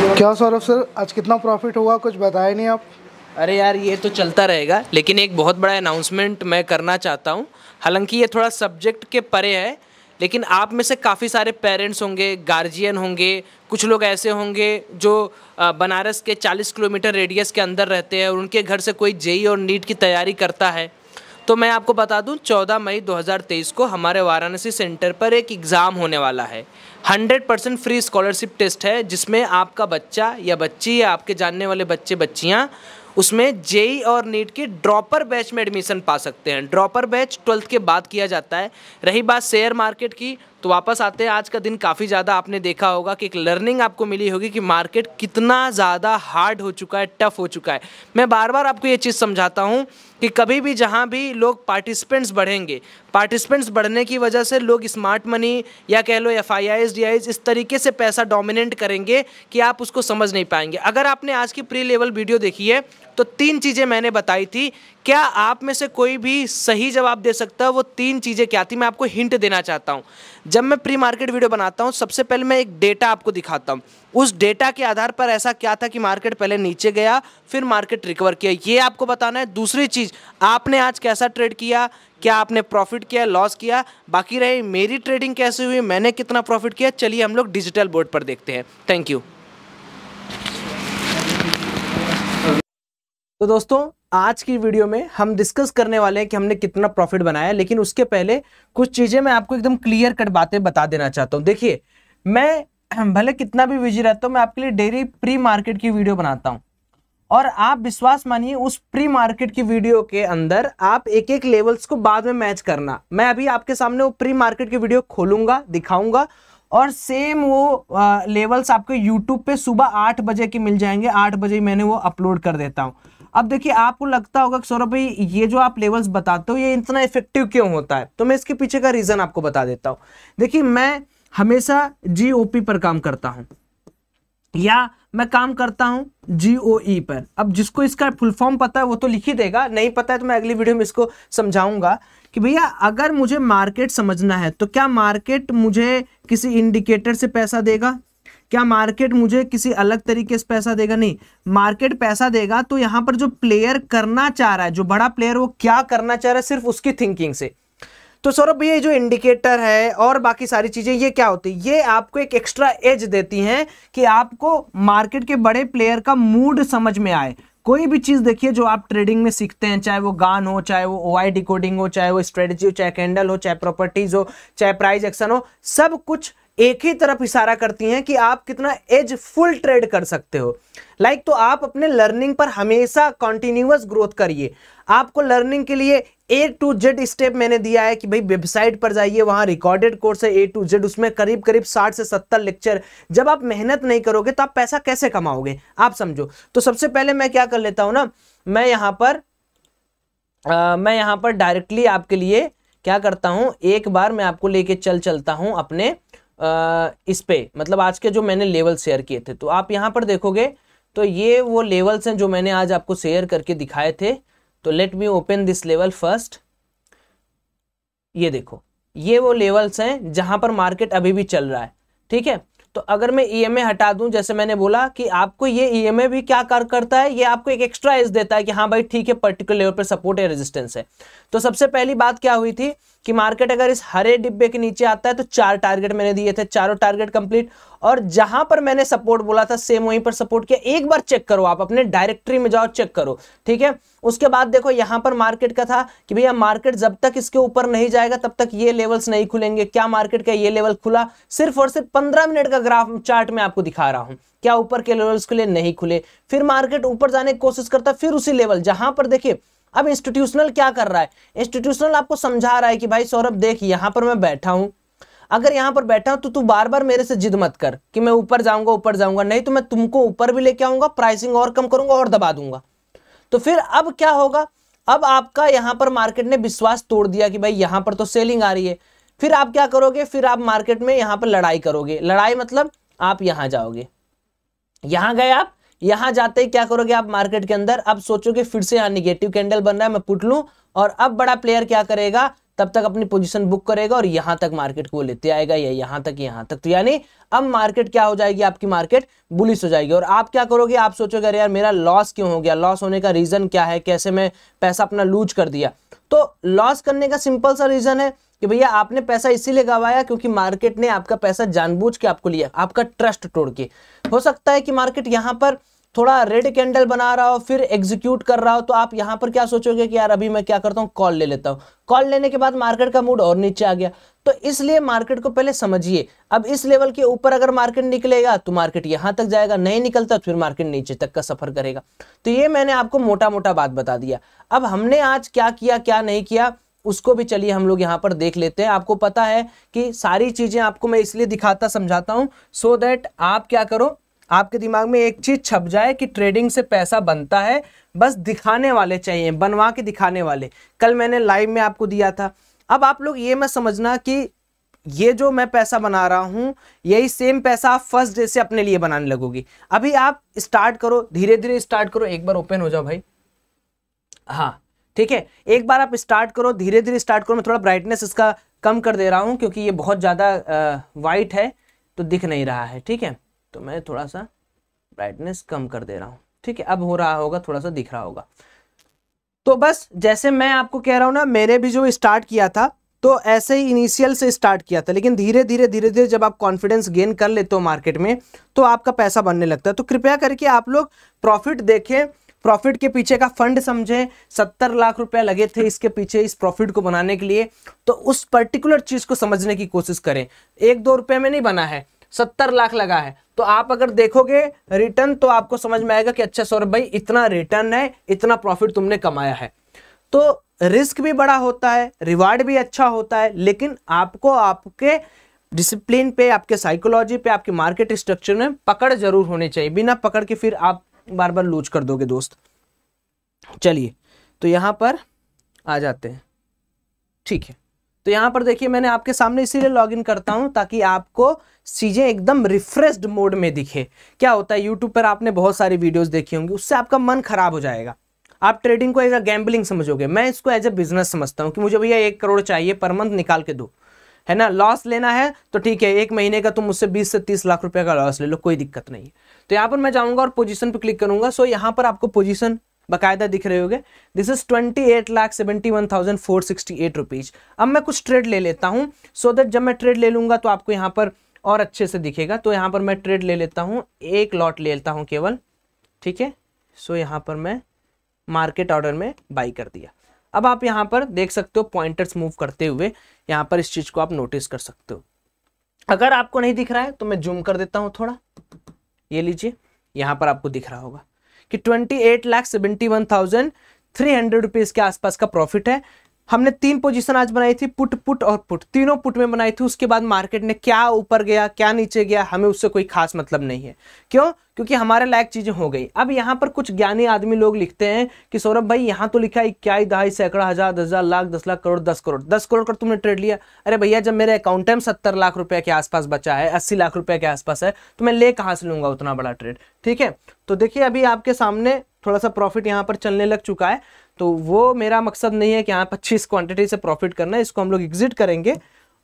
क्या सौरभ सर आज कितना प्रॉफिट हुआ कुछ बताया नहीं आप अरे यार ये तो चलता रहेगा लेकिन एक बहुत बड़ा अनाउंसमेंट मैं करना चाहता हूँ हालांकि ये थोड़ा सब्जेक्ट के परे है लेकिन आप में से काफ़ी सारे पेरेंट्स होंगे गार्जियन होंगे कुछ लोग ऐसे होंगे जो बनारस के 40 किलोमीटर रेडियस के अंदर रहते हैं और उनके घर से कोई जेई और नीट की तैयारी करता है तो मैं आपको बता दूं 14 मई 2023 को हमारे वाराणसी सेंटर पर एक एग्ज़ाम होने वाला है 100 परसेंट फ्री स्कॉलरशिप टेस्ट है जिसमें आपका बच्चा या बच्ची या आपके जानने वाले बच्चे बच्चियाँ उसमें जेई और नीट के ड्रॉपर बैच में एडमिशन पा सकते हैं ड्रॉपर बैच ट्वेल्थ के बाद किया जाता है रही बात शेयर मार्केट की तो वापस आते हैं आज का दिन काफ़ी ज़्यादा आपने देखा होगा कि एक लर्निंग आपको मिली होगी कि मार्केट कितना ज़्यादा हार्ड हो चुका है टफ़ हो चुका है मैं बार बार आपको ये चीज़ समझाता हूँ कि कभी भी जहाँ भी लोग पार्टिसिपेंट्स बढ़ेंगे पार्टिसिपेंट्स बढ़ने की वजह से लोग स्मार्ट मनी या कह लो एफ आई डी इस तरीके से पैसा डोमिनेट करेंगे कि आप उसको समझ नहीं पाएंगे अगर आपने आज की प्री लेवल वीडियो देखी है तो तीन चीज़ें मैंने बताई थी क्या आप में से कोई भी सही जवाब दे सकता है वो तीन चीज़ें क्या थी मैं आपको हिंट देना चाहता हूँ जब मैं प्री मार्केट वीडियो बनाता हूँ सबसे पहले मैं एक डेटा आपको दिखाता हूँ उस डेटा के आधार पर ऐसा क्या था कि मार्केट पहले नीचे गया फिर मार्केट रिकवर किया ये आपको बताना है दूसरी चीज़ आपने आज कैसा ट्रेड किया क्या आपने प्रॉफिट किया लॉस किया बाकी रहे मेरी ट्रेडिंग कैसे हुई मैंने कितना प्रॉफिट किया चलिए हम लोग डिजिटल बोर्ड पर देखते हैं थैंक यू तो दोस्तों आज की वीडियो में हम डिस्कस करने वाले हैं कि हमने कितना प्रॉफिट बनाया लेकिन उसके पहले कुछ चीज़ें मैं आपको एकदम क्लियर कट बातें बता देना चाहता हूँ देखिए मैं भले कितना भी बिजी रहता हूँ मैं आपके लिए डेली प्री मार्केट की वीडियो बनाता हूँ और आप विश्वास मानिए उस प्री मार्केट की वीडियो के अंदर आप एक एक लेवल्स को बाद में मैच करना मैं अभी आपके सामने वो प्री मार्केट की वीडियो खोलूंगा दिखाऊंगा और सेम वो आ, लेवल्स आपके यूट्यूब पे सुबह आठ बजे की मिल जाएंगे आठ बजे मैंने वो अपलोड कर देता हूँ अब देखिए आपको लगता होगा कि सौरभ भाई ये जो आप लेवल्स बताते हो ये इतना इफेक्टिव क्यों होता है तो मैं इसके पीछे का रीज़न आपको बता देता हूँ देखिए मैं हमेशा जी पर काम करता हूँ या मैं काम करता हूं जीओई e पर अब जिसको इसका फुल फॉर्म पता है वो तो लिख ही देगा नहीं पता है तो मैं अगली वीडियो में इसको समझाऊंगा कि भैया अगर मुझे मार्केट समझना है तो क्या मार्केट मुझे किसी इंडिकेटर से पैसा देगा क्या मार्केट मुझे किसी अलग तरीके से पैसा देगा नहीं मार्केट पैसा देगा तो यहाँ पर जो प्लेयर करना चाह रहा है जो बड़ा प्लेयर वो क्या करना चाह रहा है सिर्फ उसकी थिंकिंग से तो सौरभ ये जो इंडिकेटर है और बाकी सारी चीज़ें ये क्या होती है ये आपको एक एक्स्ट्रा एज देती हैं कि आपको मार्केट के बड़े प्लेयर का मूड समझ में आए कोई भी चीज़ देखिए जो आप ट्रेडिंग में सीखते हैं चाहे वो गान हो चाहे वो ओ डिकोडिंग हो चाहे वो स्ट्रेटजी हो चाहे कैंडल हो चाहे प्रॉपर्टीज हो चाहे प्राइस एक्शन हो सब कुछ एक ही तरफ इशारा करती हैं कि आप कितना एज फुल ट्रेड कर सकते हो लाइक like, तो आप अपने लर्निंग पर हमेशा कॉन्टिन्यूस ग्रोथ करिए आपको लर्निंग के लिए ए टू जेड स्टेप मैंने दिया है कि भाई वेबसाइट पर जाइए वहाँ रिकॉर्डेड कोर्स है ए टू जेड उसमें करीब करीब साठ से सत्तर लेक्चर जब आप मेहनत नहीं करोगे तो आप पैसा कैसे कमाओगे आप समझो तो सबसे पहले मैं क्या कर लेता हूँ ना मैं यहाँ पर आ, मैं यहाँ पर डायरेक्टली आपके लिए क्या करता हूँ एक बार मैं आपको लेके चल चलता हूँ अपने इस पे मतलब आज के जो मैंने लेवल शेयर किए थे तो आप यहाँ पर देखोगे तो ये वो लेवल्स हैं जो मैंने आज आपको शेयर करके दिखाए थे तो let me open this level first ये देखो ये वो लेवल्स हैं जहां पर मार्केट अभी भी चल रहा है ठीक है तो अगर मैं ईएमए e हटा दूं जैसे मैंने बोला कि आपको ये ईएमए e भी क्या कार्य करता है ये आपको एक एक्स्ट्रा एज देता है कि हाँ भाई ठीक है पर्टिकुलर लेवल पर सपोर्ट या रेजिस्टेंस है तो सबसे पहली बात क्या हुई थी कि मार्केट अगर इस हरे डिब्बे के नीचे आता है तो चार टारगेट मैंने दिए थे चारों टारगेट कंप्लीट और जहां पर मैंने सपोर्ट बोला था सेम वहीं पर सपोर्ट किया एक बार चेक करो आप अपने डायरेक्टरी में जाओ चेक करो ठीक है उसके बाद देखो यहां पर मार्केट का था कि भैया मार्केट जब तक इसके ऊपर नहीं जाएगा तब तक ये लेवल्स नहीं खुलेंगे क्या मार्केट का ये लेवल खुला सिर्फ और सिर्फ पंद्रह मिनट का ग्राफ चार्ट में आपको दिखा रहा हूं क्या ऊपर के लेवल्स खुले नहीं खुले फिर मार्केट ऊपर जाने की कोशिश करता फिर उसी लेवल जहां पर देखिए अब इंस्टीट्यूशनल क्या कर रहा है इंस्टीट्यूशनल आपको समझा रहा है कि भाई सौरभ देख यहां पर मैं बैठा हूं अगर यहां पर बैठा हूं तो तू बार बार मेरे से जिद मत कर कि मैं ऊपर जाऊंगा ऊपर जाऊंगा नहीं तो मैं तुमको ऊपर भी लेके आऊंगा प्राइसिंग और कम करूंगा और दबा दूंगा तो फिर अब क्या होगा अब आपका यहां पर मार्केट ने विश्वास तोड़ दिया कि भाई यहां पर तो सेलिंग आ रही है फिर आप क्या करोगे फिर आप मार्केट में यहां पर लड़ाई करोगे लड़ाई मतलब आप यहां जाओगे यहां गए आप यहाँ जाते ही क्या करोगे आप मार्केट के अंदर अब सोचोगे फिर से यहाँ निगेटिव कैंडल बन रहा है मैं पुट लू और अब बड़ा प्लेयर क्या करेगा तब तक अपनी पोजीशन बुक करेगा और यहां तक मार्केट को लेते आएगा या यहां तक यहां तक तो यानी अब मार्केट क्या हो जाएगी आपकी मार्केट बुलिस हो जाएगी और आप क्या करोगे आप सोचोगे अरे यार मेरा लॉस क्यों हो गया लॉस होने का रीज़न क्या है कैसे मैं पैसा अपना लूज कर दिया तो लॉस करने का सिंपल सा रीज़न है कि भैया आपने पैसा इसीलिए गवाया क्योंकि मार्केट ने आपका पैसा जानबूझ के आपको लिया आपका ट्रस्ट तोड़ के हो सकता है कि मार्केट यहाँ पर थोड़ा रेड कैंडल बना रहा हो फिर एग्जीक्यूट कर रहा हो तो आप यहां पर क्या सोचोगे कि यार अभी मैं क्या करता हूँ कॉल ले लेता हूँ कॉल लेने के बाद मार्केट का मूड और नीचे आ गया तो इसलिए मार्केट को पहले समझिए अब इस लेवल के ऊपर अगर मार्केट निकलेगा तो मार्केट यहां तक जाएगा नहीं निकलता तो फिर मार्केट नीचे तक का सफर करेगा तो ये मैंने आपको मोटा मोटा बात बता दिया अब हमने आज क्या किया क्या नहीं किया उसको भी चलिए हम लोग यहाँ पर देख लेते हैं आपको पता है कि सारी चीज़ें आपको मैं इसलिए दिखाता समझाता हूँ सो दैट आप क्या करो आपके दिमाग में एक चीज़ छप जाए कि ट्रेडिंग से पैसा बनता है बस दिखाने वाले चाहिए बनवा के दिखाने वाले कल मैंने लाइव में आपको दिया था अब आप लोग ये मैं समझना कि ये जो मैं पैसा बना रहा हूँ यही सेम पैसा आप फर्स्ट डे से अपने लिए बनाने लगोगी अभी आप स्टार्ट करो धीरे धीरे स्टार्ट करो एक बार ओपन हो जाओ भाई हाँ ठीक है एक बार आप स्टार्ट करो धीरे धीरे स्टार्ट करो मैं थोड़ा ब्राइटनेस इसका कम कर दे रहा हूँ क्योंकि ये बहुत ज़्यादा वाइट है तो दिख नहीं रहा है ठीक है तो मैं थोड़ा सा ब्राइटनेस कम कर दे रहा हूँ ठीक है अब हो रहा होगा थोड़ा सा दिख रहा होगा तो बस जैसे मैं आपको कह रहा हूँ ना मेरे भी जो स्टार्ट किया था तो ऐसे ही इनिशियल से स्टार्ट किया था लेकिन धीरे धीरे धीरे धीरे जब आप कॉन्फिडेंस गेन कर लेते हो मार्केट में तो आपका पैसा बनने लगता है तो कृपया करके आप लोग प्रॉफिट देखें प्रॉफिट के पीछे का फंड समझें सत्तर लाख रुपया लगे थे इसके पीछे इस प्रॉफिट को बनाने के लिए तो उस पर्टिकुलर चीज को समझने की कोशिश करें एक दो रुपये में नहीं बना है सत्तर लाख लगा है तो आप अगर देखोगे रिटर्न तो आपको समझ में आएगा कि अच्छा सौरभ भाई इतना रिटर्न है इतना प्रॉफिट तुमने कमाया है तो रिस्क भी बड़ा होता है रिवार्ड भी अच्छा होता है लेकिन आपको आपके डिसिप्लिन पे आपके साइकोलॉजी पे आपके मार्केट स्ट्रक्चर में पकड़ जरूर होनी चाहिए बिना पकड़ के फिर आप बार बार लूज कर दोगे दोस्त चलिए तो यहाँ पर आ जाते हैं ठीक है तो यहाँ पर देखिए मैंने आपके सामने इसीलिए लॉगिन करता हूँ ताकि आपको चीज़ें एकदम रिफ्रेश्ड मोड में दिखे क्या होता है यूट्यूब पर आपने बहुत सारी वीडियोस देखी होंगी उससे आपका मन खराब हो जाएगा आप ट्रेडिंग को एज अ गैम्बलिंग समझोगे मैं इसको एज अ बिजनेस समझता हूँ कि मुझे भैया एक करोड़ चाहिए पर मंथ निकाल के दो है ना लॉस लेना है तो ठीक है एक महीने का तुम मुझसे बीस से तीस लाख रुपये का लॉस ले लो कोई दिक्कत नहीं है तो यहाँ पर मैं जाऊँगा और पोजिशन पर क्लिक करूंगा सो यहाँ पर आपको पोजिशन बाकायदा दिख रहे होंगे this is twenty eight lakh seventy one thousand four sixty eight rupees अब मैं कुछ ट्रेड ले लेता हूँ सो दैट जब मैं ट्रेड ले लूंगा तो आपको यहाँ पर और अच्छे से दिखेगा तो यहाँ पर मैं ट्रेड ले लेता हूँ एक लॉट ले लेता हूँ केवल ठीक है सो यहाँ पर मैं मार्केट ऑर्डर में बाई कर दिया अब आप यहाँ पर देख सकते हो पॉइंटर्स मूव करते हुए यहाँ पर इस चीज़ को आप नोटिस कर सकते हो अगर आपको नहीं दिख रहा है तो मैं जूम कर देता हूँ थोड़ा ये लीजिए यहाँ पर आपको दिख रहा होगा कि twenty eight lakh seventy one thousand three hundred rupees के आसपास का प्रॉफिट है हमने तीन पोजीशन आज बनाई थी पुट पुट और पुट तीनों पुट में बनाई थी उसके बाद मार्केट ने क्या ऊपर गया क्या नीचे गया हमें उससे कोई खास मतलब नहीं है क्यों क्योंकि हमारे लायक चीजें हो गई अब यहाँ पर कुछ ज्ञानी आदमी लोग लिखते हैं कि सौरभ भाई यहाँ तो लिखा है क्या दहाई सैकड़ा हजार दस हजार लाख दस लाख करोड़ दस करोड़ दस करोड़ का कर तुमने ट्रेड लिया अरे भैया जब मेरे अकाउंट में सत्तर लाख रुपए के आसपास बचा है अस्सी लाख रुपए के आसपास है तो मैं ले कहाँ से लूंगा उतना बड़ा ट्रेड ठीक है तो देखिए अभी आपके सामने थोड़ा सा प्रॉफिट यहाँ पर चलने लग चुका है तो वो मेरा मकसद नहीं है कि हाँ पच्चीस क्वांटिटी से प्रॉफिट करना है इसको हम लोग एग्जिट करेंगे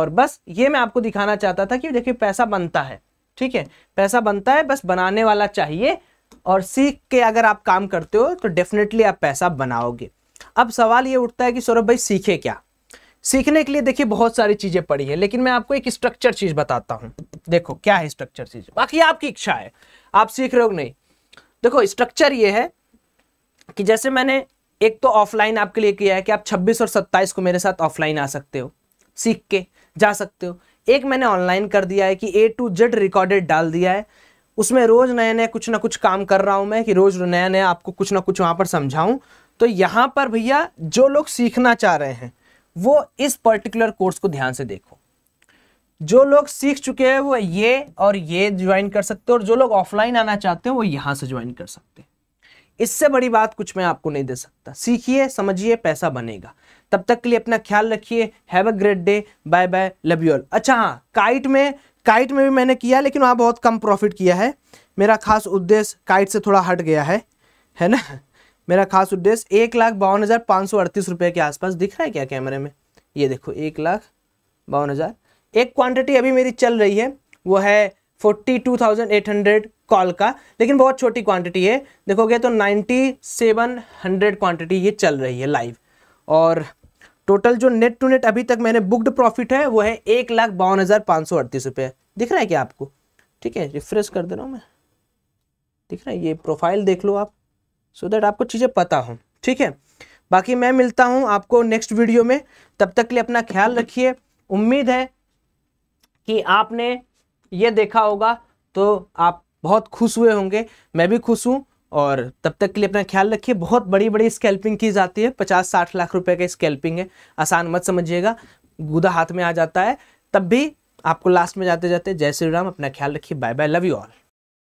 और बस ये मैं आपको दिखाना चाहता था कि देखिए पैसा बनता है ठीक है पैसा बनता है बस बनाने वाला चाहिए और सीख के अगर आप काम करते हो तो डेफिनेटली आप पैसा बनाओगे अब सवाल ये उठता है कि सौरभ भाई सीखे क्या सीखने के लिए देखिए बहुत सारी चीज़ें पड़ी है लेकिन मैं आपको एक स्ट्रक्चर चीज़ बताता हूँ देखो क्या है स्ट्रक्चर चीज़ बाकी आपकी इच्छा है आप सीख रहे हो नहीं देखो स्ट्रक्चर ये है कि जैसे मैंने एक तो ऑफलाइन आपके लिए किया है कि आप 26 और 27 को मेरे साथ ऑफलाइन आ सकते हो सीख के जा सकते हो एक मैंने ऑनलाइन कर दिया है कि ए टू जेड रिकॉर्डेड डाल दिया है उसमें रोज़ नया नया कुछ ना कुछ काम कर रहा हूँ मैं कि रोज़ नया नया आपको कुछ ना कुछ वहाँ पर समझाऊँ तो यहाँ पर भैया जो लोग सीखना चाह रहे हैं वो इस पर्टिकुलर कोर्स को ध्यान से देखो जो लोग सीख चुके हैं वो ये और ये ज्वाइन कर सकते हो और जो लोग ऑफलाइन आना चाहते हो वो यहाँ से ज्वाइन कर सकते हैं इससे बड़ी बात कुछ मैं आपको नहीं दे सकता सीखिए समझिए पैसा बनेगा तब तक के लिए अपना ख्याल रखिए have a great day bye bye love you all अच्छा हाँ काइट में काइट में भी मैंने किया लेकिन वहाँ बहुत कम प्रॉफिट किया है मेरा खास उद्देश्य काइट से थोड़ा हट गया है है ना मेरा खास उद्देश्य एक लाख बावन हज़ार पाँच सौ अड़तीस रुपये के आसपास दिख रहा है क्या कैमरे में ये देखो एक लाख बावन हज़ार एक क्वांटिटी अभी मेरी चल रही है वो है forty two thousand eight hundred call का लेकिन बहुत छोटी क्वांटिटी है देखोगे तो नाइन्टी सेवन हंड्रेड क्वांटिटी ये चल रही है लाइव और टोटल जो नेट टू नेट अभी तक मैंने बुकड प्रॉफिट है वो है एक लाख बावन हज़ार पाँच सौ अड़तीस रुपये दिख रहा है क्या आपको ठीक है रिफ्रेश कर दे रहा हूँ मैं दिख रहा है ये प्रोफाइल देख लो आप सो so दैट आपको चीज़ें पता हों ठीक है बाकी मैं मिलता हूँ आपको नेक्स्ट वीडियो में तब तक के लिए अपना ख्याल रखिए उम्मीद है कि आपने ये देखा होगा तो आप बहुत खुश हुए होंगे मैं भी खुश हूँ और तब तक के लिए अपना ख्याल रखिए बहुत बड़ी बड़ी स्केल्पिंग की जाती है पचास साठ लाख रुपए का स्केल्पिंग है आसान मत समझिएगा गुदा हाथ में आ जाता है तब भी आपको लास्ट में जाते जाते जय श्री राम अपना ख्याल रखिए bye bye love you all